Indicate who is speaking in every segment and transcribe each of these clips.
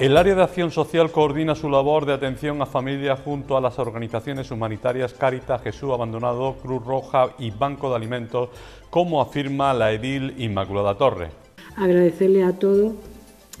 Speaker 1: El área de acción social coordina su labor de atención a familia junto a las organizaciones humanitarias Cáritas, Jesús Abandonado, Cruz Roja y Banco de Alimentos, como afirma la edil Inmaculada Torre.
Speaker 2: Agradecerle a todos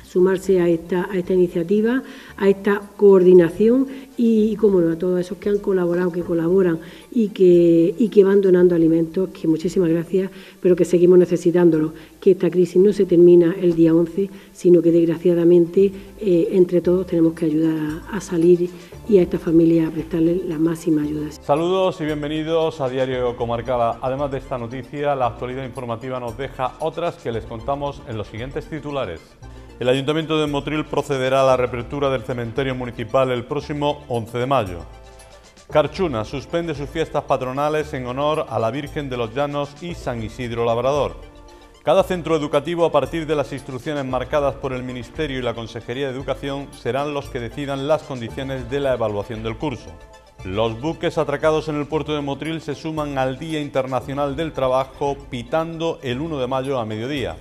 Speaker 2: sumarse a esta, a esta iniciativa, a esta coordinación y, como no, a todos esos que han colaborado, que colaboran y que, que van donando alimentos, que muchísimas gracias, pero que seguimos necesitándolos, que esta crisis no se termina el día 11, sino que desgraciadamente eh, entre todos tenemos que ayudar a, salir y a esta familia a prestarle la máxima ayuda.
Speaker 1: Saludos y bienvenidos a Diario Comarcada... Además de esta noticia, la actualidad informativa nos deja otras que les contamos en los siguientes titulares. El Ayuntamiento de Motril procederá a la reapertura del cementerio municipal el próximo 11 de mayo. Carchuna suspende sus fiestas patronales en honor a la Virgen de los Llanos y San Isidro Labrador. Cada centro educativo, a partir de las instrucciones marcadas por el Ministerio y la Consejería de Educación, serán los que decidan las condiciones de la evaluación del curso. Los buques atracados en el puerto de Motril se suman al Día Internacional del Trabajo, pitando el 1 de mayo a mediodía.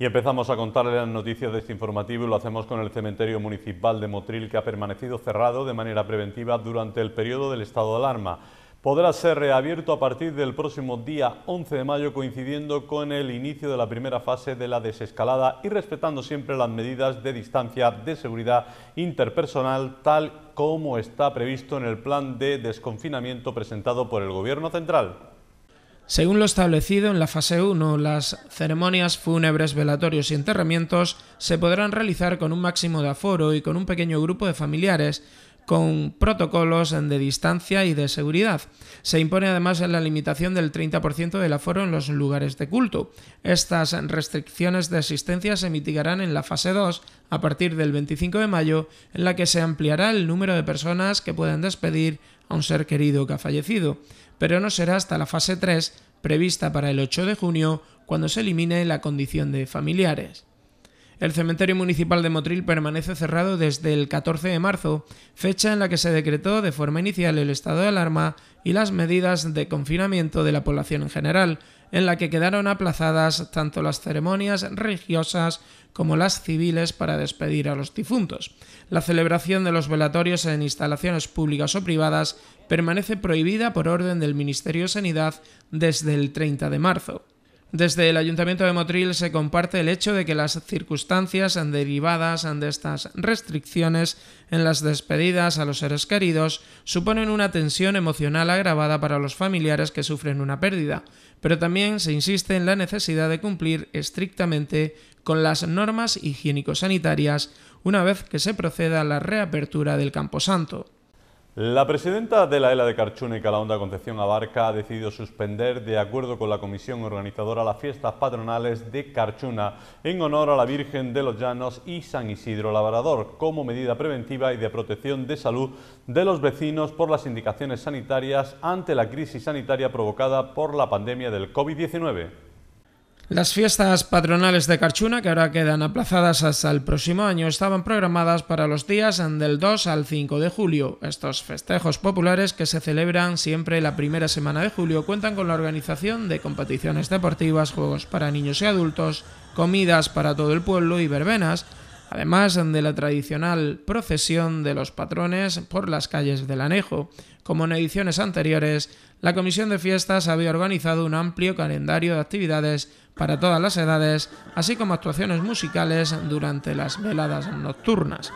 Speaker 1: Y empezamos a contarle las noticias de este informativo y lo hacemos con el cementerio municipal de Motril que ha permanecido cerrado de manera preventiva durante el periodo del estado de alarma. Podrá ser reabierto a partir del próximo día 11 de mayo coincidiendo con el inicio de la primera fase de la desescalada y respetando siempre las medidas de distancia de seguridad interpersonal tal como está previsto en el plan de desconfinamiento presentado por el Gobierno Central.
Speaker 3: Según lo establecido en la fase 1, las ceremonias fúnebres, velatorios y enterramientos se podrán realizar con un máximo de aforo y con un pequeño grupo de familiares, con protocolos de distancia y de seguridad. Se impone además la limitación del 30% del aforo en los lugares de culto. Estas restricciones de asistencia se mitigarán en la fase 2 a partir del 25 de mayo, en la que se ampliará el número de personas que puedan despedir a un ser querido que ha fallecido, pero no será hasta la fase 3 prevista para el 8 de junio, cuando se elimine la condición de familiares. El cementerio municipal de Motril permanece cerrado desde el 14 de marzo, fecha en la que se decretó de forma inicial el estado de alarma y las medidas de confinamiento de la población en general, en la que quedaron aplazadas tanto las ceremonias religiosas como las civiles para despedir a los difuntos, la celebración de los velatorios en instalaciones públicas o privadas permanece prohibida por orden del Ministerio de Sanidad desde el 30 de marzo. Desde el Ayuntamiento de Motril se comparte el hecho de que las circunstancias derivadas de estas restricciones en las despedidas a los seres queridos suponen una tensión emocional agravada para los familiares que sufren una pérdida, pero también se insiste en la necesidad de cumplir estrictamente con las normas higiénico-sanitarias una vez que se proceda a la reapertura del Camposanto.
Speaker 1: La presidenta de la ELA de Carchuna y onda Concepción Abarca, ha decidido suspender, de acuerdo con la comisión organizadora, las fiestas patronales de Carchuna en honor a la Virgen de los Llanos y San Isidro Labrador, como medida preventiva y de protección de salud de los vecinos por las indicaciones sanitarias ante la crisis sanitaria provocada por la pandemia del COVID-19.
Speaker 3: Las fiestas patronales de Carchuna, que ahora quedan aplazadas hasta el próximo año, estaban programadas para los días del 2 al 5 de julio. Estos festejos populares, que se celebran siempre la primera semana de julio, cuentan con la organización de competiciones deportivas, juegos para niños y adultos, comidas para todo el pueblo y verbenas, además de la tradicional procesión de los patrones por las calles del Anejo. Como en ediciones anteriores, la Comisión de Fiestas había organizado un amplio calendario de actividades para todas las edades, así como actuaciones musicales durante las veladas nocturnas.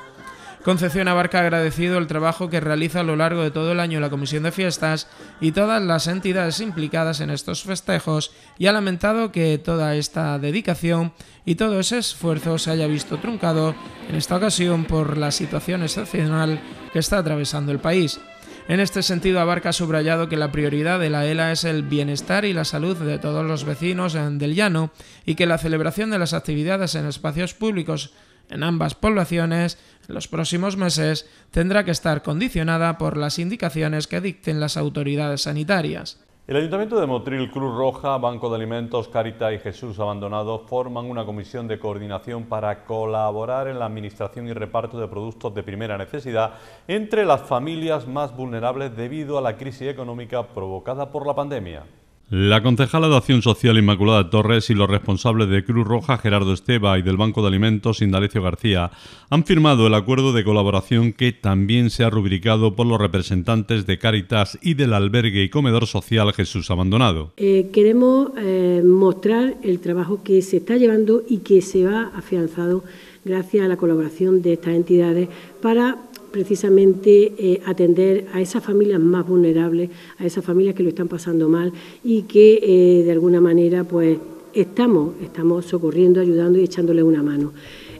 Speaker 3: Concepción Abarca ha agradecido el trabajo que realiza a lo largo de todo el año la Comisión de Fiestas y todas las entidades implicadas en estos festejos y ha lamentado que toda esta dedicación y todo ese esfuerzo se haya visto truncado en esta ocasión por la situación excepcional que está atravesando el país. En este sentido, Abarca ha subrayado que la prioridad de la ELA es el bienestar y la salud de todos los vecinos del llano y que la celebración de las actividades en espacios públicos en ambas poblaciones en los próximos meses tendrá que estar condicionada por las indicaciones que dicten las autoridades sanitarias.
Speaker 1: El Ayuntamiento de Motril, Cruz Roja, Banco de Alimentos, Carita y Jesús Abandonado forman una comisión de coordinación para colaborar en la administración y reparto de productos de primera necesidad entre las familias más vulnerables debido a la crisis económica provocada por la pandemia. La concejala de Acción Social Inmaculada Torres y los responsables de Cruz Roja Gerardo Esteba y del Banco de Alimentos Indalecio García han firmado el acuerdo de colaboración que también se ha rubricado por los representantes de Caritas y del albergue y comedor social Jesús Abandonado.
Speaker 2: Eh, queremos eh, mostrar el trabajo que se está llevando y que se va afianzado gracias a la colaboración de estas entidades para precisamente eh, atender a esas familias más vulnerables, a esas familias que lo están pasando mal y que eh, de alguna manera pues estamos, estamos socorriendo, ayudando y echándole una mano.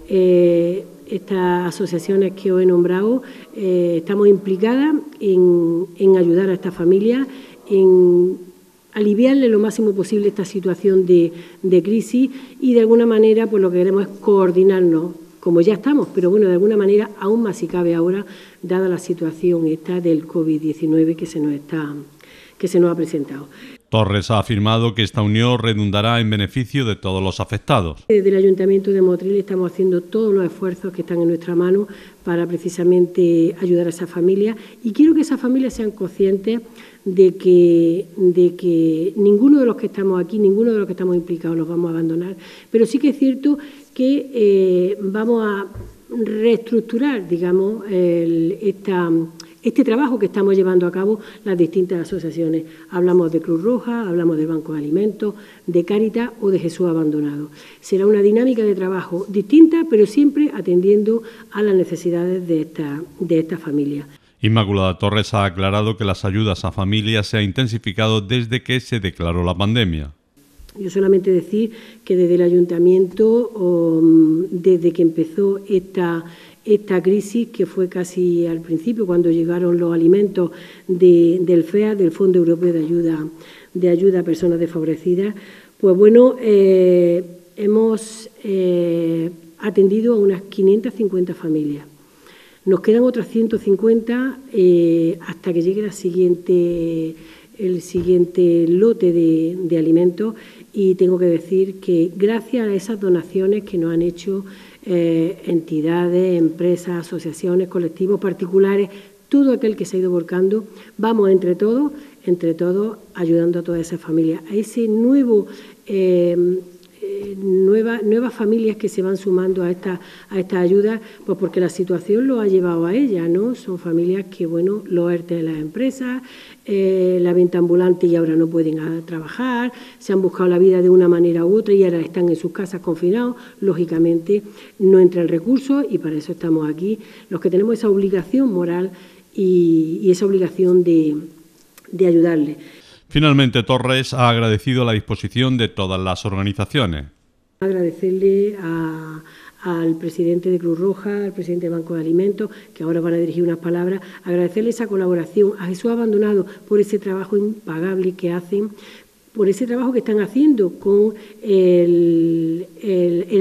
Speaker 2: Eh, estas asociaciones que os he nombrado estamos implicadas en, ayudar a estas familias, en aliviarle lo máximo posible esta situación de, de, crisis y de alguna manera pues lo que queremos es coordinarnos como ya estamos, pero bueno, de alguna manera, aún más si cabe ahora, dada la situación esta del COVID-19 que se nos está que se nos ha presentado.
Speaker 1: Torres ha afirmado que esta unión redundará en beneficio de todos los afectados.
Speaker 2: Eh, Desde el Ayuntamiento de Motril estamos haciendo todos los esfuerzos que están en nuestra mano para precisamente ayudar a esas familias y quiero que esas familias sean conscientes de que, de que ninguno de los que estamos aquí, ninguno de los que estamos implicados los vamos a abandonar, pero sí que es cierto que eh, vamos a reestructurar, digamos, esta, este trabajo que estamos llevando a cabo las distintas asociaciones. Hablamos de Cruz Roja, hablamos de Banco de Alimentos, de Cáritas o de Jesús Abandonado. Será una dinámica de trabajo distinta, pero siempre atendiendo a las necesidades de esta, de esta familia.
Speaker 1: Inmaculada Torres ha aclarado que las ayudas a familias se han intensificado desde que se declaró la pandemia.
Speaker 2: Yo solamente decir que desde el ayuntamiento, mm, desde que empezó esta, esta crisis, que fue casi al principio, cuando llegaron los alimentos del FEA, del Fondo Europeo de Ayuda, de Ayuda a Personas Desfavorecidas, pues bueno, eh, hemos eh, atendido a unas 550 familias. Nos quedan otras 150 eh, hasta que llegue la siguiente el siguiente lote de, de, alimentos y tengo que decir que gracias a esas donaciones que nos han hecho eh, entidades, empresas, asociaciones, colectivos particulares, todo aquel que se ha ido volcando, vamos entre todos, entre todos, ayudando a toda esa familia, a ese nuevo eh, nuevas nuevas familias que se van sumando a esta, a esta ayuda, pues porque la situación lo ha llevado a ella, ¿no? Son familias que, bueno, los ERTE de las empresas, eh, la venta ambulante y ahora no pueden trabajar, se han buscado la vida de una manera u otra y ahora están en sus casas confinados, lógicamente no entra el recurso y para eso estamos aquí, los que tenemos esa obligación moral y, esa obligación de, de ayudarle.
Speaker 1: Finalmente, Torres ha agradecido la disposición de todas las organizaciones.
Speaker 2: Agradecerle al presidente de Cruz Roja, al presidente del Banco de Alimentos, que ahora van a dirigir unas palabras, agradecerle esa colaboración, a Jesús Abandonado por ese trabajo impagable que hacen, por ese trabajo que están haciendo con el,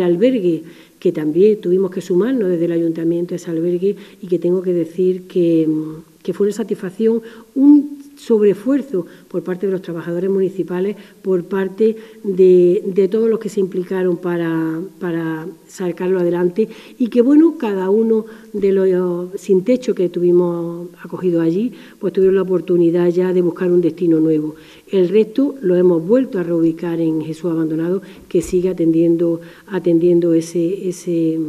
Speaker 2: albergue que también tuvimos que sumarnos desde el ayuntamiento a ese albergue y que tengo que decir que, que fue una satisfacción, un ...sobre esfuerzo por parte de los trabajadores municipales, por parte de, todos los que se implicaron para, para, sacarlo adelante y que, bueno, cada uno de los sin techo que tuvimos acogido allí, pues tuvieron la oportunidad ya de buscar un destino nuevo. El resto lo hemos vuelto a reubicar en Jesús Abandonado, que sigue atendiendo, atendiendo ese, ese,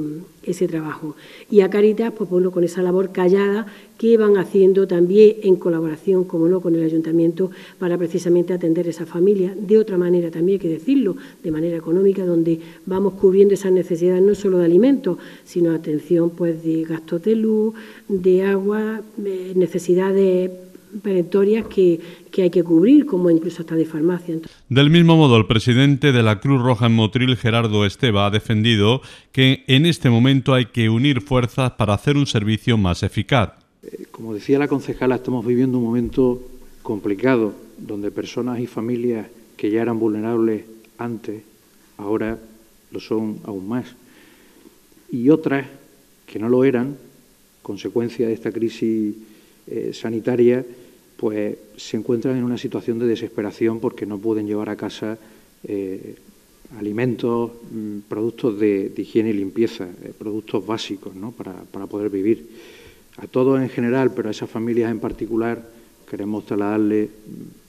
Speaker 2: ese trabajo. Y a Caritas, pues bueno, con esa labor callada que van haciendo también en colaboración, como no, con el ayuntamiento para precisamente atender a esa familia. De otra manera también hay que decirlo, de manera económica, donde vamos cubriendo esas necesidades no solo de alimentos, sino atención pues de gastos de luz, de agua, eh, necesidades perentorias que, que hay que cubrir, como incluso hasta de farmacia.
Speaker 1: Del mismo modo, el presidente de la Cruz Roja en Motril, Gerardo Esteba, ha defendido que en este momento hay que unir fuerzas para hacer un servicio más eficaz.
Speaker 4: Eh, como decía la concejala, estamos viviendo un momento complicado donde personas y familias que ya eran vulnerables antes, ahora lo son aún más. Y otras que no lo eran, consecuencia de esta crisis eh, sanitaria, pues se encuentran en una situación de desesperación porque no pueden llevar a casa eh, alimentos, mm, productos de, higiene y limpieza, productos básicos ¿no? para poder vivir a todos en general, pero a esas familias en particular, queremos trasladarle,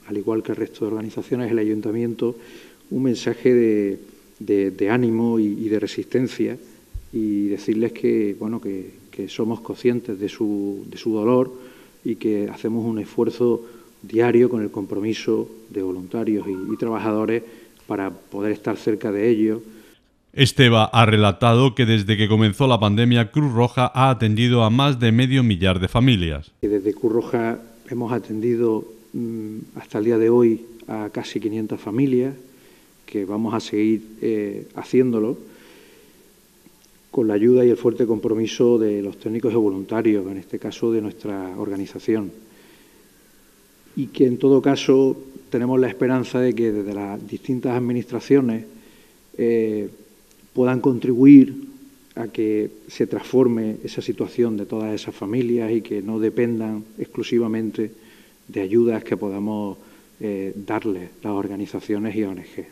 Speaker 4: al igual que el resto de organizaciones, el ayuntamiento, un mensaje de, ánimo y, de resistencia y decirles que, bueno, que, somos conscientes de su, de su dolor y que hacemos un esfuerzo diario con el compromiso de voluntarios y trabajadores para poder estar cerca de ellos
Speaker 1: Esteba ha relatado que desde que comenzó la pandemia, Cruz Roja ha atendido a más de medio millar de familias.
Speaker 4: Desde Cruz Roja hemos atendido mm, hasta el día de hoy a casi 500 familias, que vamos a seguir eh, haciéndolo con la ayuda y el fuerte compromiso de los técnicos y voluntarios, en este caso de nuestra organización. Y que en todo caso tenemos la esperanza de que desde las distintas administraciones eh, puedan contribuir a que se transforme esa situación de todas esas familias y que no dependan exclusivamente de ayudas que podamos eh, darle las organizaciones y ONG.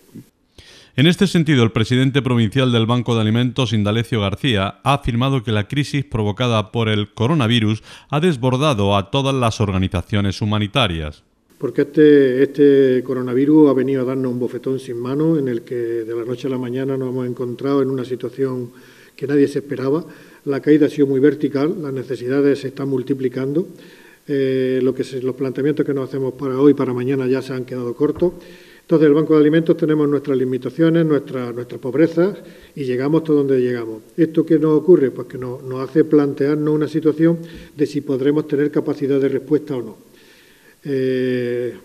Speaker 1: En este sentido, el presidente provincial del Banco de Alimentos, Indalecio García, ha afirmado que la crisis provocada por el coronavirus ha desbordado a todas las organizaciones humanitarias
Speaker 5: porque este, este, coronavirus ha venido a darnos un bofetón sin mano en el que de la noche a la mañana nos hemos encontrado en una situación que nadie se esperaba. La caída ha sido muy vertical, las necesidades se están multiplicando, eh, lo que los planteamientos que nos hacemos para hoy, y para mañana ya se han quedado cortos. Entonces, el Banco de Alimentos tenemos nuestras limitaciones, nuestras nuestra pobrezas y llegamos todo donde llegamos. ¿Esto qué nos ocurre? Pues que nos hace plantearnos una situación de si podremos tener capacidad de respuesta o no. Eh,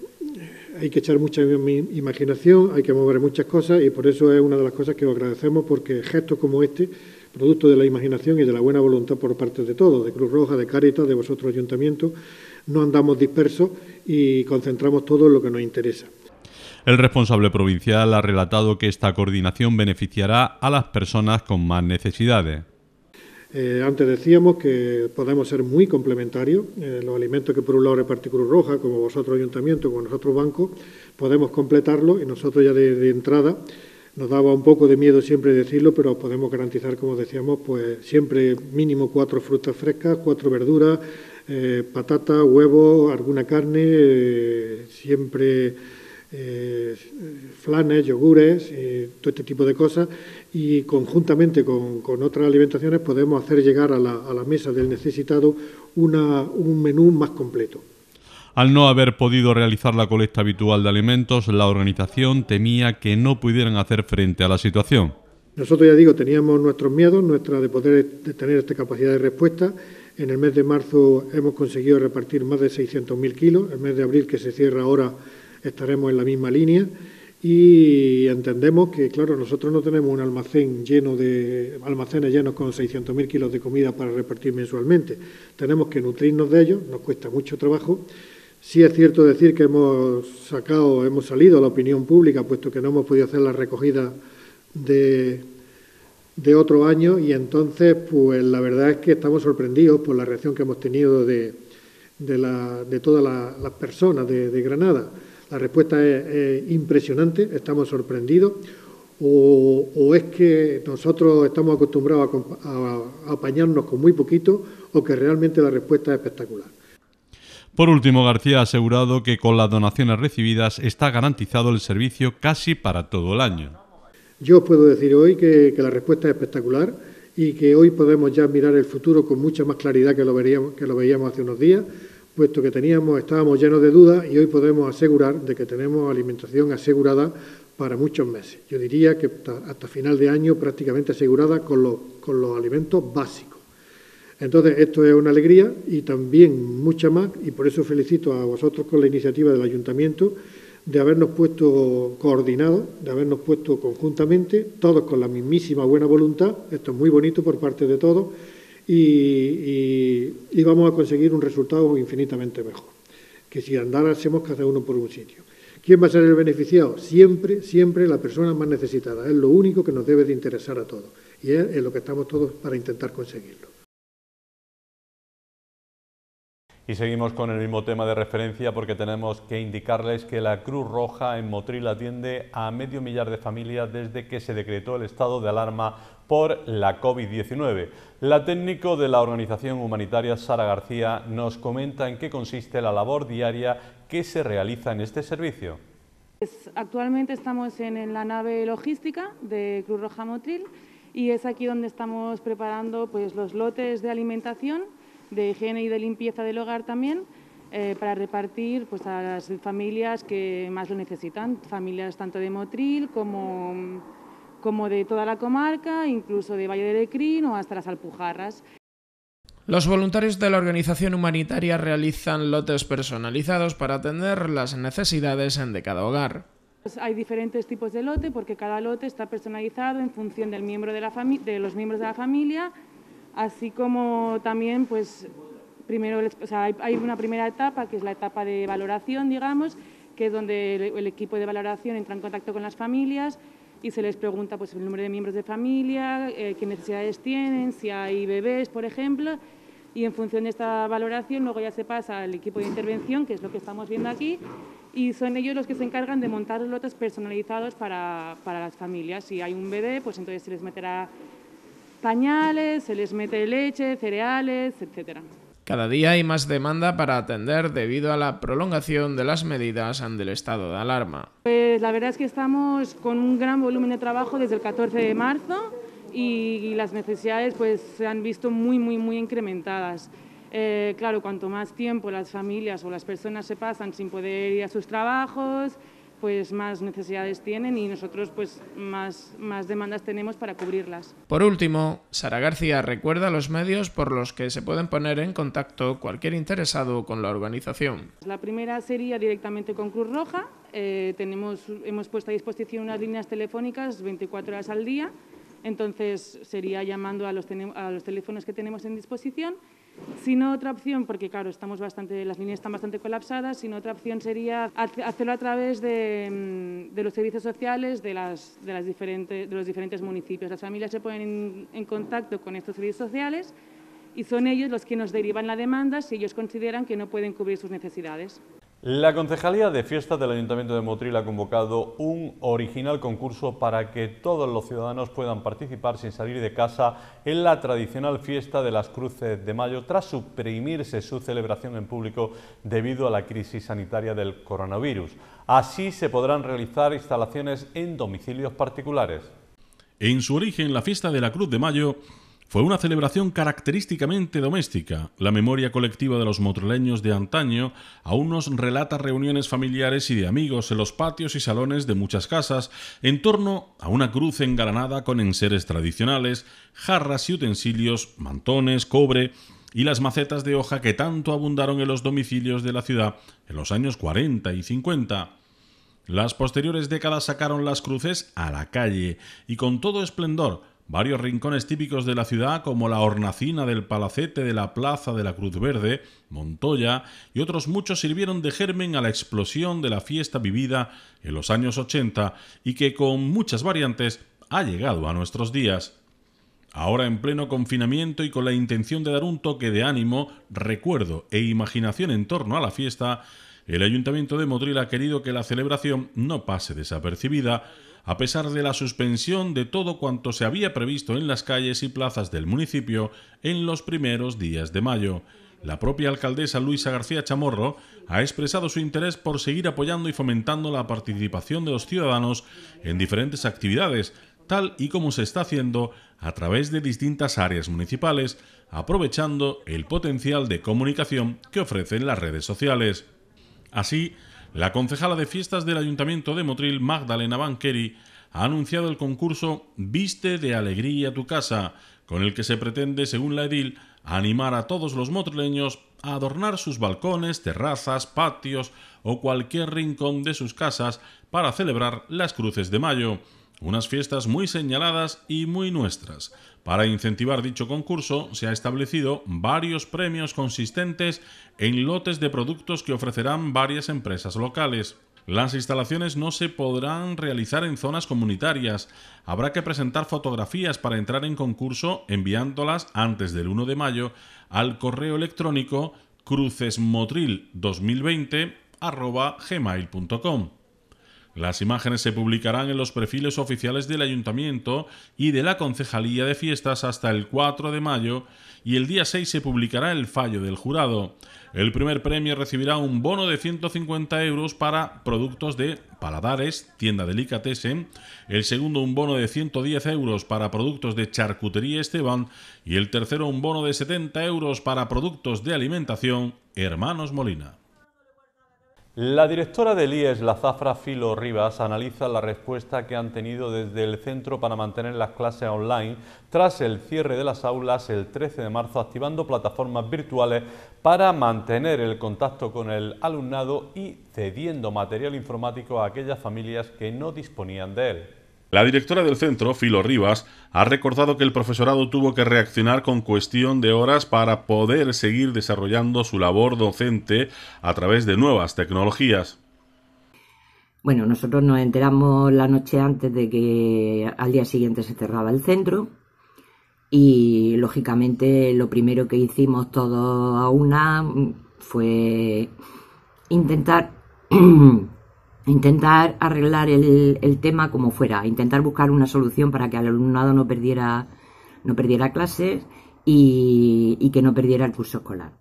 Speaker 5: hay que echar mucha imaginación, hay que mover muchas cosas y por eso es una de las cosas que os agradecemos porque gestos como este, producto de la imaginación y de la buena voluntad por parte de todos, de Cruz Roja, de Cáritas, de vosotros Ayuntamiento, no andamos dispersos y concentramos todo en lo que nos interesa.
Speaker 1: El responsable provincial ha relatado que esta coordinación beneficiará a las personas con más necesidades.
Speaker 5: Eh, antes decíamos que podemos ser muy complementarios. Eh, los alimentos que por un lado reparte Cruz Roja, como vosotros ayuntamiento, como nosotros banco, podemos completarlo y nosotros ya de, entrada nos daba un poco de miedo siempre decirlo, pero podemos garantizar, como decíamos, pues siempre mínimo cuatro frutas frescas, cuatro verduras, eh, patatas, huevos, alguna carne, siempre flanes, yogures, todo este tipo de cosas y conjuntamente con, otras alimentaciones podemos hacer llegar a la, mesa del necesitado un menú más completo.
Speaker 1: Al no haber podido realizar la colecta habitual de alimentos, la organización temía que no pudieran hacer frente a la situación.
Speaker 5: Nosotros, ya digo, teníamos nuestros miedos, nuestra de poder tener esta capacidad de respuesta. En el mes de marzo hemos conseguido repartir más de 600.000 kilos. El mes de abril, que se cierra ahora, estaremos en la misma línea y entendemos que, claro, nosotros no tenemos un almacén lleno de almacenes llenos con 600.000 kilos de comida para repartir mensualmente. Tenemos que nutrirnos de ellos, nos cuesta mucho trabajo. Sí es cierto decir que hemos sacado, hemos salido a la opinión pública, puesto que no hemos podido hacer la recogida de, otro año y entonces, pues la verdad es que estamos sorprendidos por la reacción que hemos tenido de, de, la, todas las personas de Granada. La respuesta es, impresionante, estamos sorprendidos. O, es que nosotros estamos acostumbrados a, apañarnos con muy poquito o que realmente la respuesta es espectacular.
Speaker 1: Por último, García ha asegurado que con las donaciones recibidas está garantizado el servicio casi para todo el año.
Speaker 5: Yo os puedo decir hoy que, que, la respuesta es espectacular y que hoy podemos ya mirar el futuro con mucha más claridad que lo, veríamos, que lo veíamos hace unos días puesto que teníamos, estábamos llenos de dudas y hoy podemos asegurar de que tenemos alimentación asegurada para muchos meses. Yo diría que hasta, final de año prácticamente asegurada con los, con los alimentos básicos. Entonces, esto es una alegría y también mucha más, y por eso felicito a vosotros con la iniciativa del ayuntamiento de habernos puesto coordinados, de habernos puesto conjuntamente, todos con la mismísima buena voluntad. Esto es muy bonito por parte de todos y, vamos a conseguir un resultado infinitamente mejor que si andáramos cada uno por un sitio. ¿Quién va a ser el beneficiado? Siempre, siempre la persona más necesitada. Es lo único que nos debe de interesar a todos y es en lo que estamos todos para intentar conseguirlo.
Speaker 1: Y seguimos con el mismo tema de referencia porque tenemos que indicarles que la Cruz Roja en Motril atiende a medio millar de familias desde que se decretó el estado de alarma por la COVID-19. La técnico de la organización humanitaria Sara García nos comenta en qué consiste la labor diaria que se realiza en este servicio.
Speaker 6: Pues actualmente estamos en la nave logística de Cruz Roja Motril y es aquí donde estamos preparando pues, los lotes de alimentación de higiene y de limpieza del hogar también, eh, para repartir pues, a las familias que más lo necesitan, familias tanto de Motril como, como de toda la comarca, incluso de Valle de Lecrín o hasta las Alpujarras.
Speaker 3: Los voluntarios de la organización humanitaria realizan lotes personalizados para atender las necesidades de cada hogar.
Speaker 6: Pues hay diferentes tipos de lote porque cada lote está personalizado en función del miembro de, la de los miembros de la familia así como también pues primero hay, una primera etapa que es la etapa de valoración, digamos, que es donde el, equipo de valoración entra en contacto con las familias y se les pregunta pues el número de miembros de familia, eh, qué necesidades tienen, si hay bebés, por ejemplo, y en función de esta valoración luego ya se pasa al equipo de intervención, que es lo que estamos viendo aquí, y son ellos los que se encargan de montar los lotes personalizados para, para las familias. Si hay un bebé, pues entonces se les meterá pañales, se les mete leche, cereales, etcétera.
Speaker 3: Cada día hay más demanda para atender debido a la prolongación de las medidas ante el estado de alarma.
Speaker 6: Pues la verdad es que estamos con un gran volumen de trabajo desde el 14 de marzo y, las necesidades pues, se han visto muy, muy, muy incrementadas. Eh, claro, cuanto más tiempo las familias o las personas se pasan sin poder ir a sus trabajos, pues más necesidades tienen y nosotros pues más, más demandas tenemos para cubrirlas.
Speaker 3: Por último, Sara García recuerda los medios por los que se pueden poner en contacto cualquier interesado con la organización.
Speaker 6: La primera sería directamente con Cruz Roja. Eh, tenemos, hemos puesto a disposición unas líneas telefónicas 24 horas al día, entonces sería llamando a los, a los teléfonos que tenemos en disposición Sino otra opción, porque claro, estamos bastante, las líneas están bastante colapsadas, sino otra opción sería hacerlo a través de, mm, los servicios sociales de, los diferentes municipios. Las familias se ponen en contacto con estos servicios sociales y son ellos los que nos derivan la demanda si ellos consideran que no pueden cubrir sus necesidades.
Speaker 1: La Concejalía de Fiestas del Ayuntamiento de Motril ha convocado un original concurso para que todos los ciudadanos puedan participar sin salir de casa en la tradicional fiesta de las Cruces de Mayo tras suprimirse su celebración en público debido a la crisis sanitaria del coronavirus. Así se podrán realizar instalaciones en domicilios particulares. En su origen, la fiesta de la Cruz de Mayo fue una celebración
Speaker 7: característicamente doméstica. La memoria colectiva de los motroleños de antaño aún nos relata reuniones familiares y de amigos en los patios y salones de muchas casas, en torno a una cruz engalanada con enseres tradicionales, jarras y utensilios, mantones, cobre, y las macetas de hoja que tanto abundaron en los domicilios de la ciudad en los años 40 y 50. Las posteriores décadas sacaron las cruces a la calle y con todo esplendor, Varios rincones típicos de la ciudad, como la hornacina del Palacete de la Plaza de la Cruz Verde, Montoya y otros muchos, sirvieron de germen a la explosión de la fiesta vivida en los años 80 y que con muchas variantes ha llegado a nuestros días. Ahora en pleno confinamiento y con la intención de dar un toque de ánimo, recuerdo e imaginación en torno a la fiesta, el Ayuntamiento de Motril ha querido que la celebración no pase desapercibida a pesar de la suspensión de todo cuanto se había previsto en las calles y plazas del municipio en los primeros días de mayo. La propia alcaldesa Luisa García Chamorro ha expresado su interés por seguir apoyando y fomentando la participación de los ciudadanos en diferentes actividades, tal y como se está haciendo a través de distintas áreas municipales, aprovechando el potencial de comunicación que ofrecen las redes sociales. Así, la concejala de fiestas del Ayuntamiento de Motril, Magdalena Banqueri, ha anunciado el concurso Viste de Alegría tu casa, con el que se pretende, según la edil, animar a todos los motrileños a adornar sus balcones, terrazas, patios o cualquier rincón de sus casas para celebrar las cruces de mayo, unas fiestas muy señaladas y muy nuestras. Para incentivar dicho concurso, se ha establecido varios premios consistentes en lotes de productos que ofrecerán varias empresas locales. Las instalaciones no se podrán realizar en zonas comunitarias. Habrá que presentar fotografías para entrar en concurso enviándolas antes del 1 de mayo al correo electrónico crucesmotril 2020gmailcom las imágenes se publicarán en los perfiles oficiales del ayuntamiento y de la Concejalía de Fiestas hasta el 4 de mayo y el día 6 se publicará el fallo del jurado. El primer premio recibirá un bono de 150 euros para productos de paladares, tienda delicatessen, el segundo un bono de 110 euros para productos de charcutería Esteban y el tercero un bono de 70 euros para productos de alimentación Hermanos Molina.
Speaker 1: La directora del IES, la Zafra Filo Rivas, analiza la respuesta que han tenido desde el centro para mantener las clases online tras el cierre de las aulas el 13 de marzo, activando plataformas virtuales para mantener el contacto con el alumnado y cediendo material informático a aquellas familias que no disponían de él.
Speaker 7: La directora del centro, Filo Rivas, ha recordado que el profesorado tuvo que reaccionar con cuestión de horas para poder seguir desarrollando su labor docente a través de nuevas tecnologías.
Speaker 8: Bueno, nosotros nos enteramos la noche antes de que al día siguiente se cerraba el centro y lógicamente lo primero que hicimos todos a una fue intentar intentar arreglar el, tema como fuera, intentar buscar una solución para que el alumnado no perdiera, no perdiera clases y, y que no perdiera el curso escolar.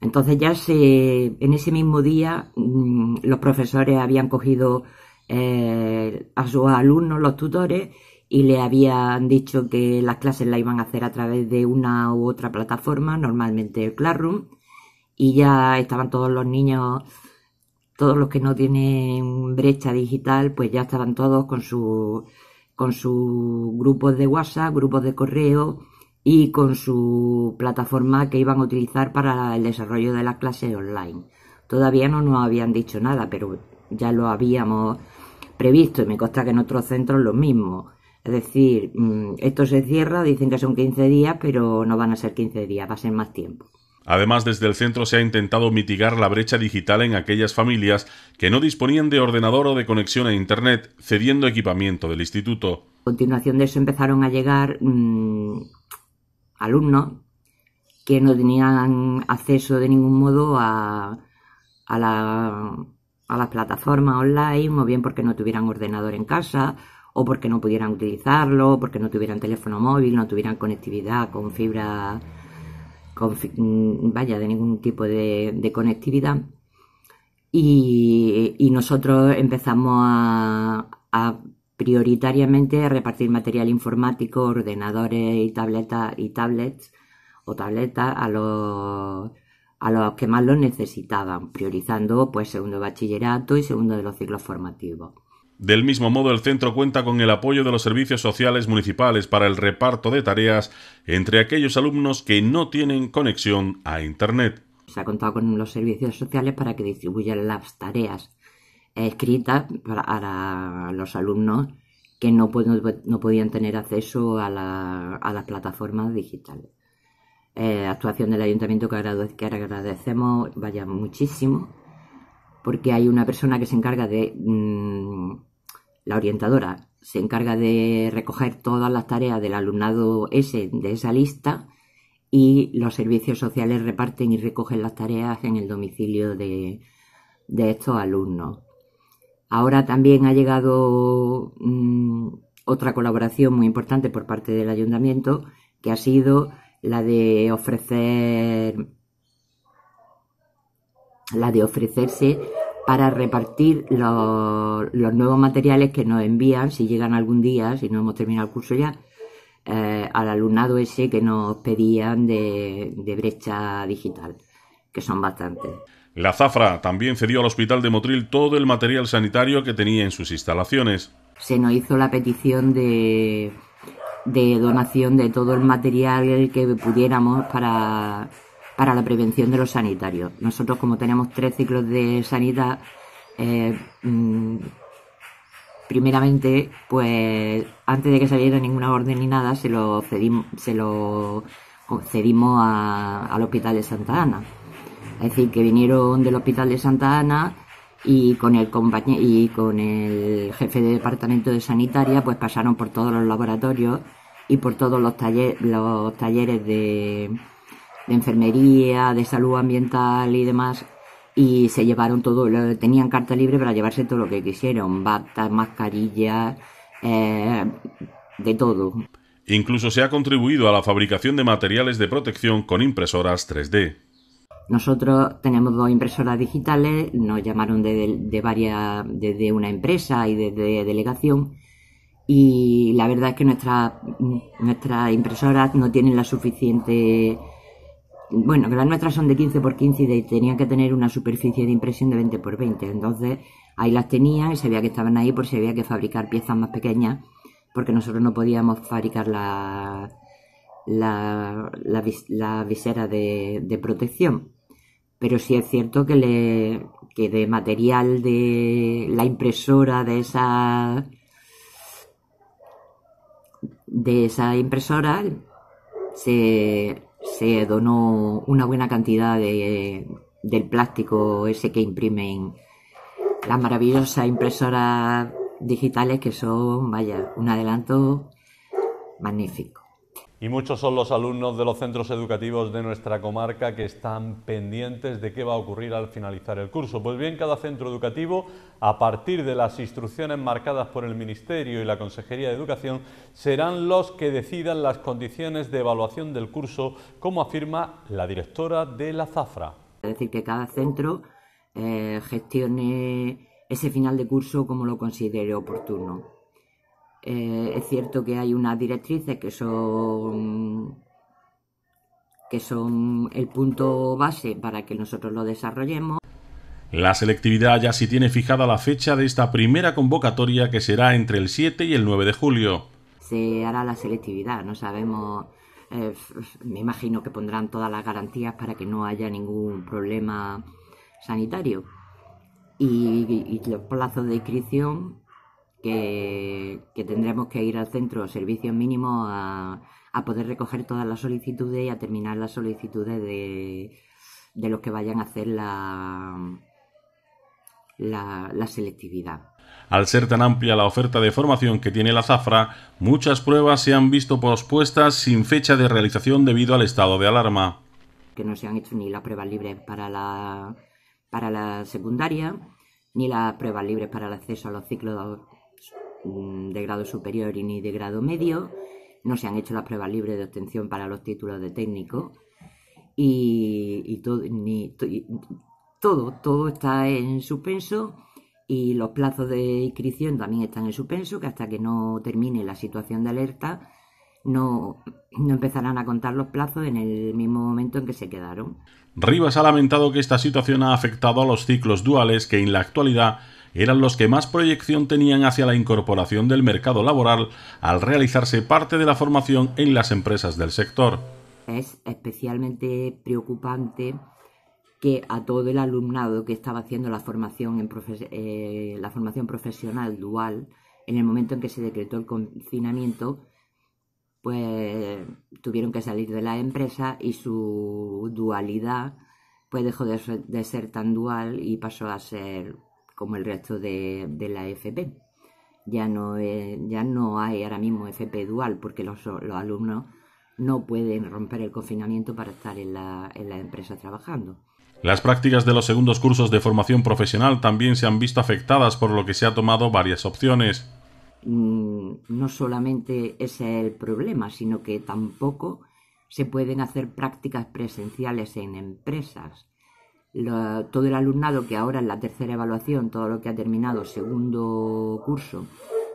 Speaker 8: Entonces ya se, en ese mismo día mm, los profesores habían cogido eh, a sus alumnos, los tutores, y le habían dicho que las clases las iban a hacer a través de una u otra plataforma, normalmente el Classroom, y ya estaban todos los niños todos los que no tienen brecha digital, pues ya estaban todos con su con sus grupos de WhatsApp, grupos de correo y con su plataforma que iban a utilizar para el desarrollo de las clases online. Todavía no nos habían dicho nada, pero ya lo habíamos previsto y me consta que en otros centros lo mismo. Es decir, mm, esto se cierra, dicen que son 15 días, pero no van a ser 15 días, va a ser más tiempo.
Speaker 7: Además, desde el centro se ha intentado mitigar la brecha digital en aquellas familias que no disponían de ordenador o de conexión a Internet, cediendo equipamiento del instituto.
Speaker 8: A continuación de eso empezaron a llegar mm, alumnos que no tenían acceso de ningún modo a, la, a las online, o bien porque no tuvieran ordenador en casa, o porque no pudieran utilizarlo, porque no tuvieran teléfono móvil, no tuvieran conectividad con fibra Mm, vaya, de ningún tipo de, conectividad. Y, nosotros empezamos a, prioritariamente a repartir material informático, ordenadores y tabletas y tablets o tabletas a los que más lo necesitaban, priorizando pues segundo bachillerato y segundo de los ciclos formativos. Del mismo modo, el centro cuenta con el apoyo de los
Speaker 7: servicios sociales municipales para el reparto de tareas entre aquellos alumnos que no
Speaker 8: tienen conexión a Internet. Se ha contado con los servicios sociales para que distribuyan las tareas eh, escritas para los alumnos que no, podían tener acceso a, la, las plataformas digitales. Eh, actuación del ayuntamiento que, agradecemos, vaya muchísimo, porque hay una persona que se encarga de... Mm, la orientadora se encarga de recoger todas las tareas del alumnado ese de esa lista y los servicios sociales reparten y recogen las tareas en el domicilio de, de estos alumnos. Ahora también ha llegado mm, otra colaboración muy importante por parte del ayuntamiento, que ha sido la de ofrecer la de ofrecerse para repartir los, nuevos materiales que nos envían, si llegan algún día, si no hemos terminado el curso ya, eh, al alumnado ese que nos pedían de, brecha digital, que son bastantes. La Zafra también cedió al Hospital
Speaker 7: de Motril todo el material sanitario que tenía en sus instalaciones.
Speaker 8: Se nos hizo la petición de donación de todo el material que pudiéramos para para la prevención de los sanitarios. Nosotros como tenemos tres ciclos de sanidad, eh, mm, primeramente, pues antes de que saliera ninguna orden ni nada, se lo cedimos, se lo cedimos al Hospital de Santa Ana. Es decir, que vinieron del Hospital de Santa Ana y con el y con el jefe de departamento de sanitaria, pues pasaron por todos los laboratorios y por todos los, talleres, los talleres de, de enfermería, de salud ambiental y demás, y se llevaron todo, tenían carta libre para llevarse todo lo que quisieron, batas, mascarillas, eh, de todo. Incluso se
Speaker 7: ha contribuido a la fabricación de materiales de protección con impresoras 3D.
Speaker 8: Nosotros tenemos dos impresoras digitales, nos llamaron de, varias, desde una empresa y desde delegación, y la verdad es que nuestras nuestras impresoras no tienen la suficiente bueno, que las nuestras son de 15 por 15 y tenían que tener una superficie de impresión de 20 por 20. Entonces ahí las tenía y sabía que estaban ahí por si había que fabricar piezas más pequeñas, porque nosotros no podíamos fabricar la, visera de, protección. Pero sí es cierto que, le, que de material de la impresora de esa, de esa impresora se se donó una buena cantidad de, del plástico ese que imprimen las maravillosas impresoras digitales que son, vaya, un adelanto magnífico.
Speaker 1: Y muchos son los alumnos de los centros educativos de nuestra comarca que están pendientes de qué va a ocurrir al finalizar el curso. Pues bien, cada centro educativo, a partir de las instrucciones marcadas por el Ministerio y la Consejería de Educación, serán los que decidan las condiciones de evaluación del curso, como afirma
Speaker 8: la directora de la Zafra. Es decir, que cada centro eh, gestione ese final de curso como lo considere oportuno. Eh, es cierto que hay unas directrices que son que son el punto base para que nosotros lo desarrollemos.
Speaker 7: La selectividad ya sí tiene fijada la fecha de esta primera convocatoria que será entre el 7 y el 9 de julio.
Speaker 8: Se hará la selectividad, no sabemos, eh, me imagino que pondrán todas las garantías para que no haya ningún problema sanitario. y los plazos de inscripción que, tendremos que ir al centro de servicios mínimos a, poder recoger todas las solicitudes y a terminar las solicitudes de, de los que vayan a hacer la, la, selectividad.
Speaker 7: Al ser tan amplia la oferta de formación que tiene la Zafra, muchas pruebas se han visto pospuestas sin fecha de realización debido al estado de alarma.
Speaker 8: Que no se han hecho ni las pruebas libres para la, para la secundaria, ni las pruebas libres para el acceso a los ciclos de... Mm, de grado superior y ni de grado medio. No se han hecho las pruebas libres de obtención para los títulos de técnico. Y, todo, todo, está en suspenso y los plazos de inscripción también están en suspenso, que hasta que no termine la situación de alerta no, no empezarán a contar los plazos en el mismo momento en que se quedaron.
Speaker 7: Rivas ha lamentado que esta situación ha afectado a los ciclos duales que en la actualidad eran los que más proyección tenían hacia la incorporación del mercado laboral al realizarse parte de la formación en las empresas del sector.
Speaker 8: Es especialmente preocupante que a todo el alumnado que estaba haciendo la formación, en eh, la formación profesional dual, en el momento en que se decretó el confinamiento, pues tuvieron que salir de la empresa y su dualidad pues dejó de ser tan dual y pasó a ser como el resto de, la FP. Ya no, ya no hay ahora mismo FP dual porque los, alumnos no pueden romper el confinamiento para estar en la, empresa trabajando.
Speaker 7: Las prácticas de los segundos cursos de formación profesional también se han visto afectadas por lo que se ha tomado varias opciones.
Speaker 8: Mm, no solamente ese es el problema, sino que tampoco se pueden hacer prácticas presenciales en empresas todo el alumnado que ahora en la tercera evaluación, todo lo que ha terminado segundo curso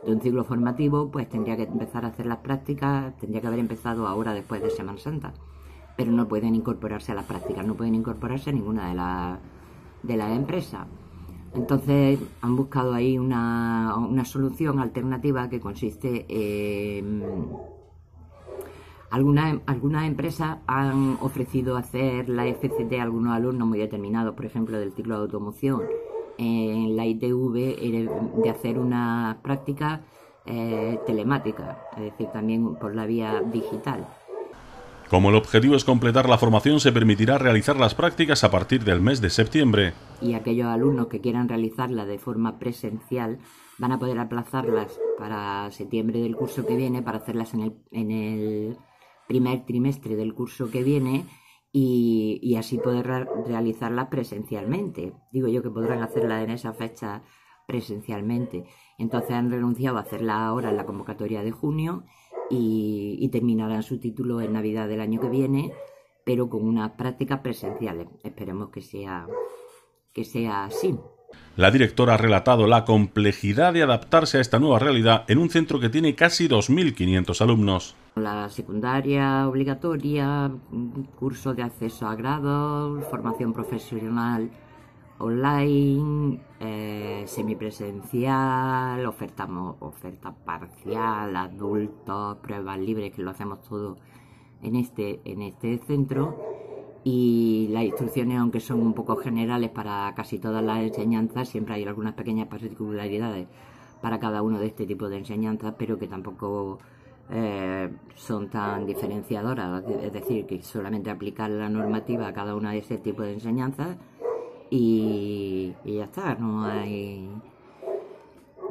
Speaker 8: de un ciclo formativo, pues tendría que empezar a hacer las prácticas, tendría que haber empezado ahora después de Semana Santa. Pero no pueden incorporarse a las prácticas, no pueden incorporarse a ninguna de las de la empresas. Entonces han buscado ahí una solución alternativa que consiste en algunas alguna empresas han ofrecido hacer la FCT a algunos alumnos muy determinados, por ejemplo, del ciclo de automoción. En la ITV, de hacer una práctica eh, telemática, es decir, también por la vía digital.
Speaker 7: Como el objetivo es completar la formación, se permitirá realizar las prácticas a partir del mes de septiembre.
Speaker 8: Y aquellos alumnos que quieran realizarla de forma presencial van a poder aplazarlas para septiembre del curso que viene para hacerlas en el, en el primer trimestre del curso que viene y, así poder realizarla presencialmente. Digo yo que podrán hacerla en esa fecha presencialmente. Entonces han renunciado a hacerla ahora en la convocatoria de junio y, terminarán su título en Navidad del año que viene, pero con unas prácticas presenciales. Esperemos que sea, que sea así.
Speaker 7: La directora ha relatado la complejidad de adaptarse a esta nueva realidad en un centro que tiene casi 2.500 alumnos
Speaker 8: la secundaria obligatoria, curso de acceso a grados, formación profesional online, eh, semipresencial, oferta, oferta parcial, adultos, pruebas libres, que lo hacemos todo en este, en este centro. Y las instrucciones, aunque son un poco generales para casi todas las enseñanzas, siempre hay algunas pequeñas particularidades para cada uno de este tipo de enseñanzas, pero que tampoco eh, son tan diferenciadoras, es decir, que solamente aplicar la normativa a cada una de ese tipo de enseñanzas y, y ya está, no hay,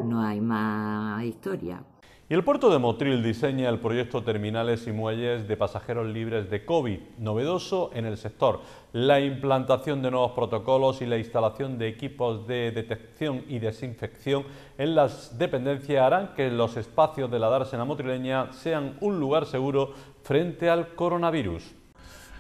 Speaker 8: no hay más historia. Y el puerto de
Speaker 1: Motril diseña el proyecto Terminales y Muelles de Pasajeros Libres de COVID, novedoso en el sector. La implantación de nuevos protocolos y la instalación de equipos de detección y desinfección en las dependencias harán que los espacios de la dársena motrileña sean un lugar seguro frente al coronavirus.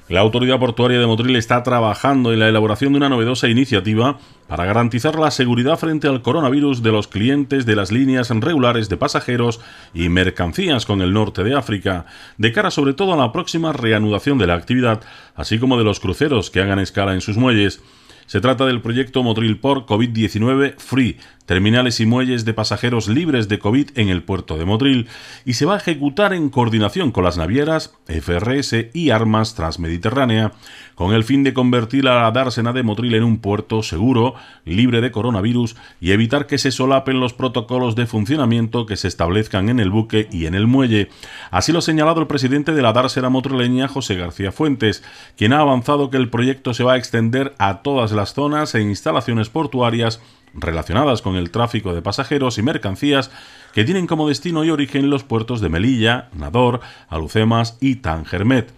Speaker 7: La autoridad portuaria de Motril está trabajando en la elaboración de una novedosa iniciativa para garantizar la seguridad frente al coronavirus de los clientes de las líneas regulares de pasajeros y mercancías con el norte de África, de cara sobre todo a la próxima reanudación de la actividad, así como de los cruceros que hagan escala en sus muelles. Se trata del proyecto por COVID-19 Free, terminales y muelles de pasajeros libres de COVID en el puerto de Motril, y se va a ejecutar en coordinación con las navieras, FRS y Armas Transmediterránea, con el fin de convertir a la dársena de Motril en un puerto seguro, libre de coronavirus y evitar que se solapen los protocolos de funcionamiento que se establezcan en el buque y en el muelle. Así lo ha señalado el presidente de la dársena motrileña, José García Fuentes, quien ha avanzado que el proyecto se va a extender a todas las zonas e instalaciones portuarias relacionadas con el tráfico de pasajeros y mercancías que tienen como destino y origen los puertos de Melilla, Nador, Alucemas y Tangermet.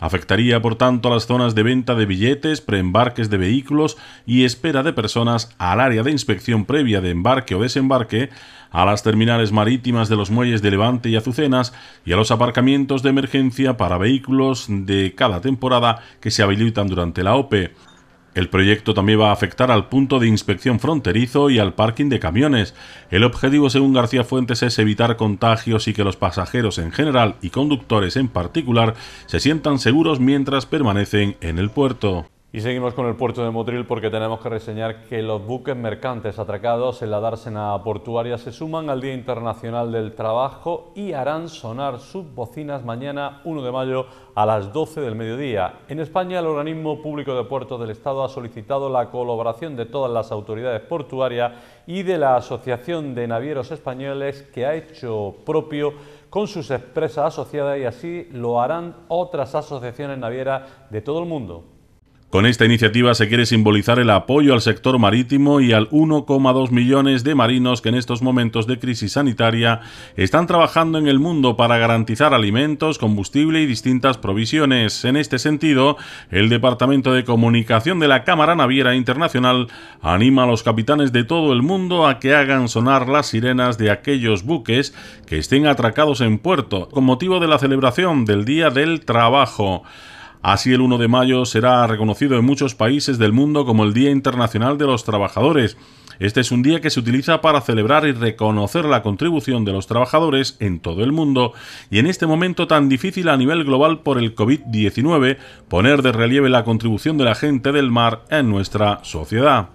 Speaker 7: Afectaría, por tanto, a las zonas de venta de billetes, preembarques de vehículos y espera de personas al área de inspección previa de embarque o desembarque, a las terminales marítimas de los muelles de Levante y Azucenas y a los aparcamientos de emergencia para vehículos de cada temporada que se habilitan durante la OPE, el proyecto también va a afectar al punto de inspección fronterizo y al parking de camiones. El objetivo, según García Fuentes, es evitar contagios y que los pasajeros en general y conductores en particular se sientan seguros mientras permanecen en el puerto.
Speaker 1: Y seguimos con el puerto de Motril porque tenemos que reseñar que los buques mercantes atracados en la dársena portuaria se suman al Día Internacional del Trabajo y harán sonar sus bocinas mañana 1 de mayo a las 12 del mediodía. En España el organismo público de puertos del Estado ha solicitado la colaboración de todas las autoridades portuarias y de la Asociación de Navieros Españoles que ha hecho propio con sus expresas asociadas y así lo harán otras asociaciones navieras de todo el mundo.
Speaker 7: Con esta iniciativa se quiere simbolizar el apoyo al sector marítimo y al 1,2 millones de marinos que en estos momentos de crisis sanitaria están trabajando en el mundo para garantizar alimentos, combustible y distintas provisiones. En este sentido, el Departamento de Comunicación de la Cámara Naviera Internacional anima a los capitanes de todo el mundo a que hagan sonar las sirenas de aquellos buques que estén atracados en puerto con motivo de la celebración del Día del Trabajo. Así el 1 de mayo será reconocido en muchos países del mundo como el Día Internacional de los Trabajadores. Este es un día que se utiliza para celebrar y reconocer la contribución de los trabajadores en todo el mundo y en este momento tan difícil a nivel global por el COVID-19, poner de relieve la contribución de la gente del mar en nuestra sociedad.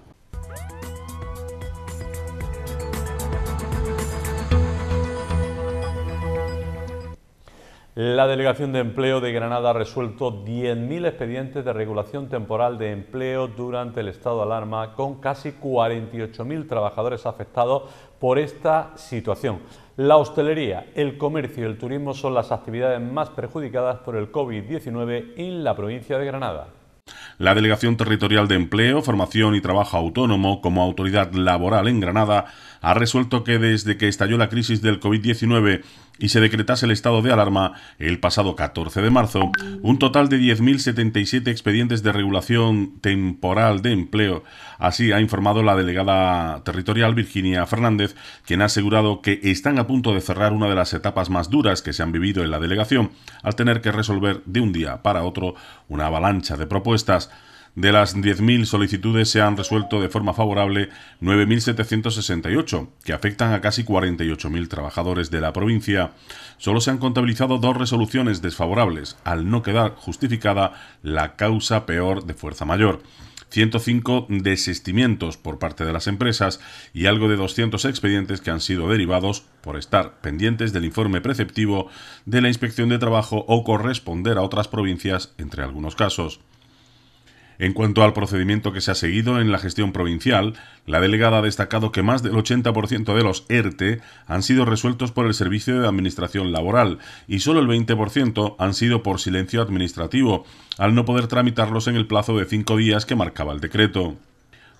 Speaker 1: La Delegación de Empleo de Granada ha resuelto 10.000 expedientes de regulación temporal de empleo durante el estado de alarma, con casi 48.000 trabajadores afectados por esta situación. La hostelería, el comercio y el turismo son las actividades más perjudicadas por el COVID-19 en la provincia de Granada.
Speaker 7: La Delegación Territorial de Empleo, Formación y Trabajo Autónomo como autoridad laboral en Granada ha resuelto que desde que estalló la crisis del COVID-19 y se decretase el estado de alarma el pasado 14 de marzo, un total de 10.077 expedientes de regulación temporal de empleo. Así ha informado la delegada territorial Virginia Fernández, quien ha asegurado que están a punto de cerrar una de las etapas más duras que se han vivido en la delegación, al tener que resolver de un día para otro una avalancha de propuestas de las 10.000 solicitudes se han resuelto de forma favorable 9.768, que afectan a casi 48.000 trabajadores de la provincia. Solo se han contabilizado dos resoluciones desfavorables, al no quedar justificada la causa peor de fuerza mayor. 105 desistimientos por parte de las empresas y algo de 200 expedientes que han sido derivados por estar pendientes del informe preceptivo de la Inspección de Trabajo o corresponder a otras provincias, entre algunos casos. En cuanto al procedimiento que se ha seguido en la gestión provincial, la delegada ha destacado que más del 80% de los ERTE han sido resueltos por el Servicio de Administración Laboral y solo el 20% han sido por silencio administrativo, al no poder tramitarlos en el plazo de cinco días que marcaba el decreto.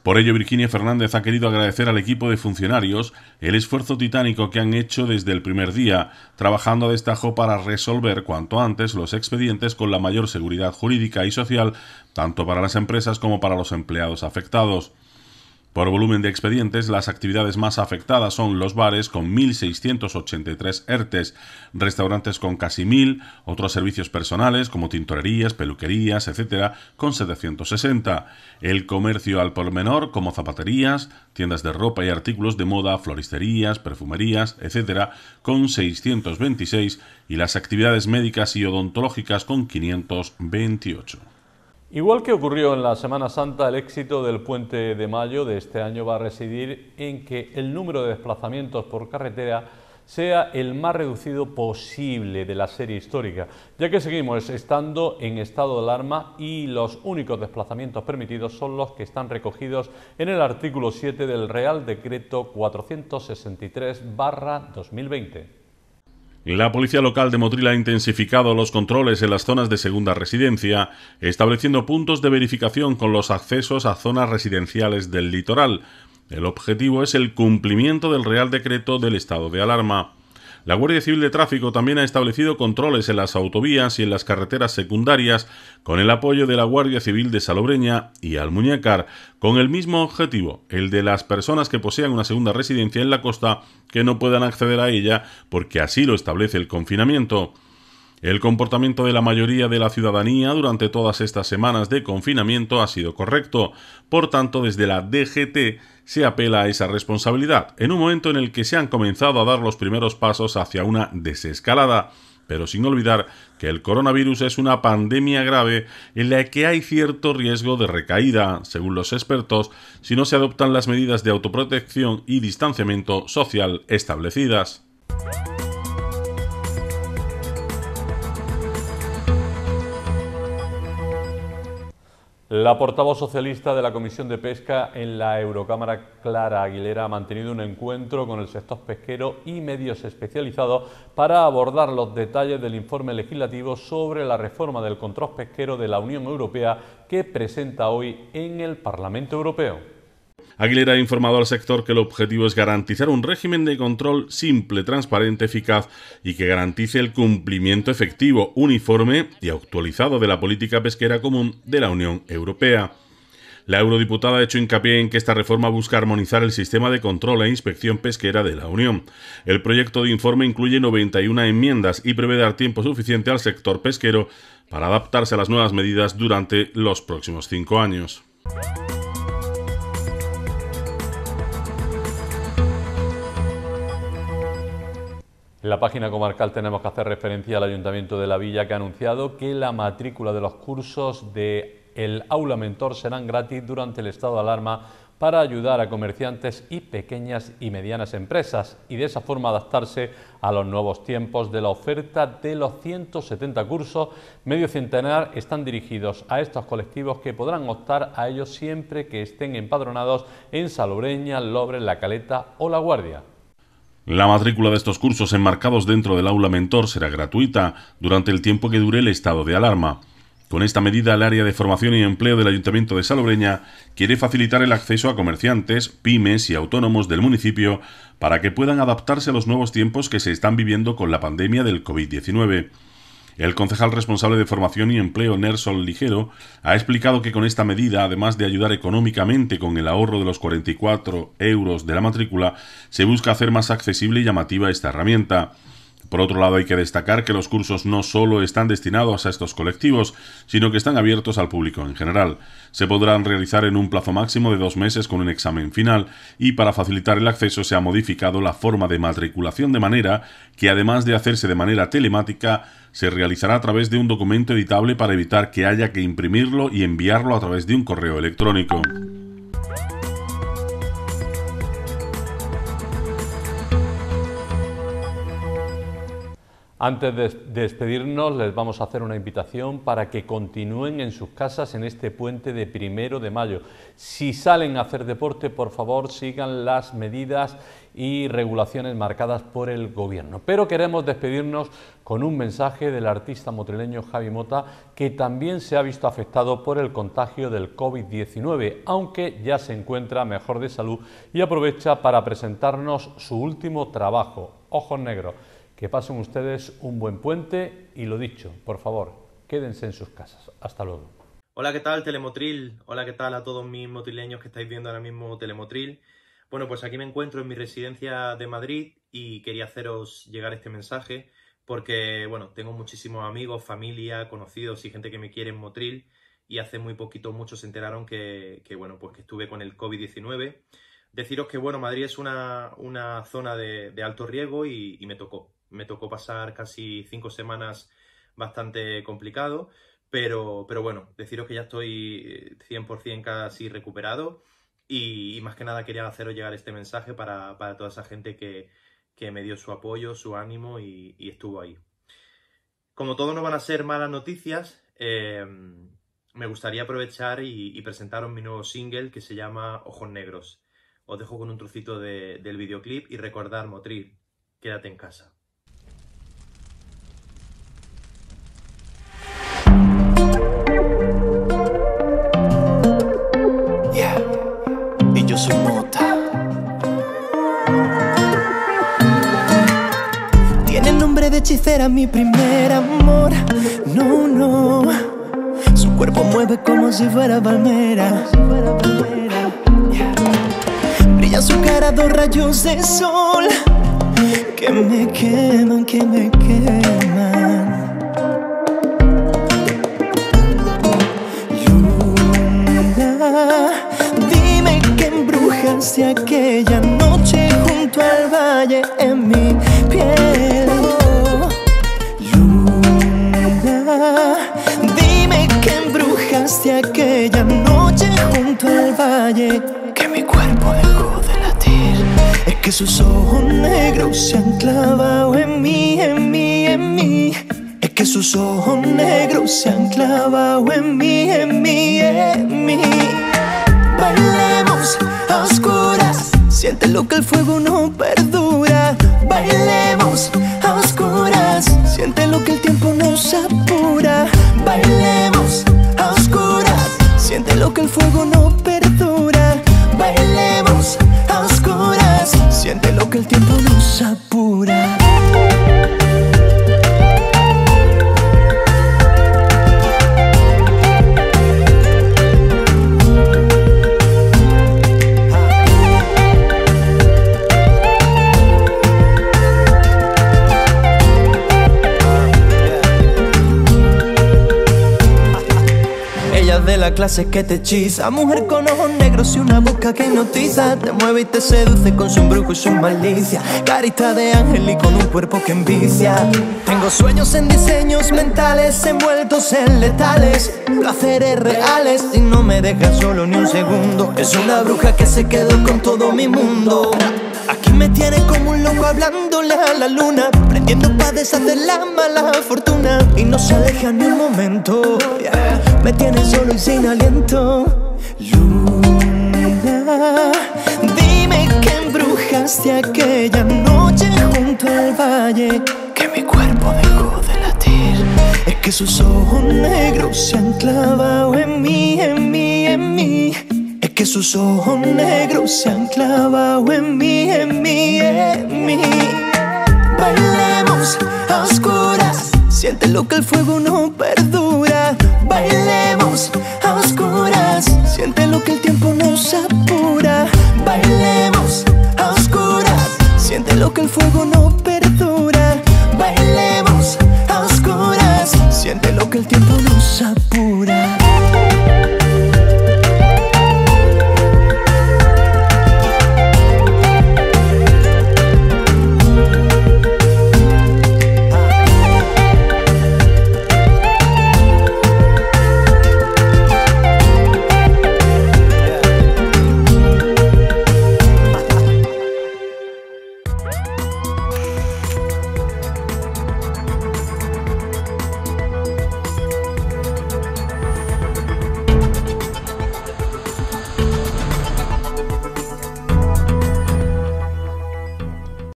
Speaker 7: Por ello, Virginia Fernández ha querido agradecer al equipo de funcionarios el esfuerzo titánico que han hecho desde el primer día, trabajando a destajo para resolver cuanto antes los expedientes con la mayor seguridad jurídica y social, tanto para las empresas como para los empleados afectados. Por volumen de expedientes, las actividades más afectadas son los bares con 1.683 ERTES, restaurantes con casi 1.000, otros servicios personales como tintorerías, peluquerías, etc., con 760, el comercio al por menor como zapaterías, tiendas de ropa y artículos de moda, floristerías, perfumerías, etc., con 626 y las actividades médicas y odontológicas con 528.
Speaker 1: Igual que ocurrió en la Semana Santa, el éxito del puente de mayo de este año va a residir en que el número de desplazamientos por carretera sea el más reducido posible de la serie histórica, ya que seguimos estando en estado de alarma y los únicos desplazamientos permitidos son los que están recogidos en el artículo 7 del Real Decreto 463-2020.
Speaker 7: La policía local de Motril ha intensificado los controles en las zonas de segunda residencia, estableciendo puntos de verificación con los accesos a zonas residenciales del litoral. El objetivo es el cumplimiento del Real Decreto del estado de alarma. La Guardia Civil de Tráfico también ha establecido controles en las autovías y en las carreteras secundarias con el apoyo de la Guardia Civil de Salobreña y Almuñécar, con el mismo objetivo, el de las personas que posean una segunda residencia en la costa que no puedan acceder a ella porque así lo establece el confinamiento. El comportamiento de la mayoría de la ciudadanía durante todas estas semanas de confinamiento ha sido correcto. Por tanto, desde la DGT se apela a esa responsabilidad, en un momento en el que se han comenzado a dar los primeros pasos hacia una desescalada, pero sin olvidar que el coronavirus es una pandemia grave en la que hay cierto riesgo de recaída, según los expertos, si no se adoptan las medidas de autoprotección y distanciamiento social establecidas.
Speaker 1: La portavoz socialista de la Comisión de Pesca en la Eurocámara, Clara Aguilera, ha mantenido un encuentro con el sector pesquero y medios especializados para abordar los detalles del informe legislativo sobre la reforma del control pesquero de la Unión Europea que presenta hoy en el Parlamento Europeo.
Speaker 7: Aguilera ha informado al sector que el objetivo es garantizar un régimen de control simple, transparente, eficaz y que garantice el cumplimiento efectivo, uniforme y actualizado de la política pesquera común de la Unión Europea. La eurodiputada ha hecho hincapié en que esta reforma busca armonizar el sistema de control e inspección pesquera de la Unión. El proyecto de informe incluye 91 enmiendas y prevé dar tiempo suficiente al sector pesquero para adaptarse a las nuevas medidas durante los próximos cinco años.
Speaker 1: En la página comarcal tenemos que hacer referencia al Ayuntamiento de la Villa que ha anunciado que la matrícula de los cursos de el aula mentor serán gratis durante el estado de alarma para ayudar a comerciantes y pequeñas y medianas empresas y de esa forma adaptarse a los nuevos tiempos de la oferta de los 170 cursos. Medio centenar están dirigidos a estos colectivos que podrán optar a ellos siempre que estén empadronados en Salobreña, Lobre, La Caleta o La Guardia.
Speaker 7: La matrícula de estos cursos enmarcados dentro del aula mentor será gratuita durante el tiempo que dure el estado de alarma. Con esta medida, el área de formación y empleo del Ayuntamiento de Salobreña quiere facilitar el acceso a comerciantes, pymes y autónomos del municipio para que puedan adaptarse a los nuevos tiempos que se están viviendo con la pandemia del COVID-19. El concejal responsable de formación y empleo, Nersol Ligero, ha explicado que con esta medida, además de ayudar económicamente con el ahorro de los 44 euros de la matrícula, se busca hacer más accesible y llamativa esta herramienta. Por otro lado, hay que destacar que los cursos no solo están destinados a estos colectivos, sino que están abiertos al público en general. Se podrán realizar en un plazo máximo de dos meses con un examen final y para facilitar el acceso se ha modificado la forma de matriculación de manera que, además de hacerse de manera telemática, se realizará a través de un documento editable para evitar que haya que imprimirlo y enviarlo a través de un correo electrónico.
Speaker 1: Antes de despedirnos, les vamos a hacer una invitación para que continúen en sus casas en este puente de primero de mayo. Si salen a hacer deporte, por favor, sigan las medidas y regulaciones marcadas por el Gobierno. Pero queremos despedirnos con un mensaje del artista motrileño Javi Mota, que también se ha visto afectado por el contagio del COVID-19, aunque ya se encuentra mejor de salud y aprovecha para presentarnos su último trabajo, Ojos Negros. Que pasen ustedes un buen puente y lo dicho, por favor, quédense en sus casas. Hasta luego. Hola,
Speaker 9: ¿qué tal Telemotril? Hola, ¿qué tal a todos mis motrileños que estáis viendo ahora mismo Telemotril? Bueno, pues aquí me encuentro en mi residencia de Madrid y quería haceros llegar este mensaje porque, bueno, tengo muchísimos amigos, familia, conocidos y gente que me quiere en Motril y hace muy poquito muchos se enteraron que, bueno, pues que estuve con el COVID-19. Deciros que, bueno, Madrid es una, zona de, alto riesgo y me tocó me tocó pasar casi cinco semanas bastante complicado, pero, pero bueno, deciros que ya estoy 100% eh, casi recuperado y, más que nada quería haceros llegar este mensaje para, toda esa gente que, me dio su apoyo, su ánimo y, estuvo ahí. Como todo no van a ser malas noticias, eh, me gustaría aprovechar y, presentaros mi nuevo single que se llama Ojos Negros. Os dejo con un trocito del videoclip y recordar, Motril, quédate en casa.
Speaker 10: hechicera, mi primer amor. No, no. Su cuerpo mueve como si fuera palmera. Brilla su cara dos rayos de sol que me queman, que me queman. Luna, dime que embrujaste aquella noche junto al valle en mi piel. De aquella noche junto al valle que mi cuerpo dejó de latir. Es que sus ojos negros se han clavado en mí, en mí, en mí. Es que sus ojos negros se han clavado en mí, en mí, en mí. Bailemos a oscuras, siente lo que el fuego no perdura. Bailemos a oscuras, siente lo que el tiempo nos apura. el fuego no perdura. Bailemos a oscuras, siente lo que el tiempo nos clase que te hechiza Mujer con ojos negros y una boca que hipnotiza Te mueve y te seduce con su brujo y su malicia Carita de ángel y con un cuerpo que envicia Tengo sueños en diseños mentales envueltos en letales Placeres reales y no me deja solo ni un segundo Es una bruja que se quedó con todo mi mundo a la luna Prendiendo pa' deshacer la mala fortuna Y no se aleja ni un momento Me tiene solo y sin aliento Luna Dime que de aquella noche junto al valle Que mi cuerpo dejó de latir Es que sus ojos negros se han clavado en mí, en mí, en mí que sus ojos negros se han clavado en mí, en mí, en mí. Bailemos a oscuras, siente lo que el fuego no perdura. Bailemos a oscuras, siente lo que el tiempo nos apura. Bailemos a oscuras, siente lo que el fuego no perdura. Bailemos a oscuras, siente lo que el tiempo nos apura.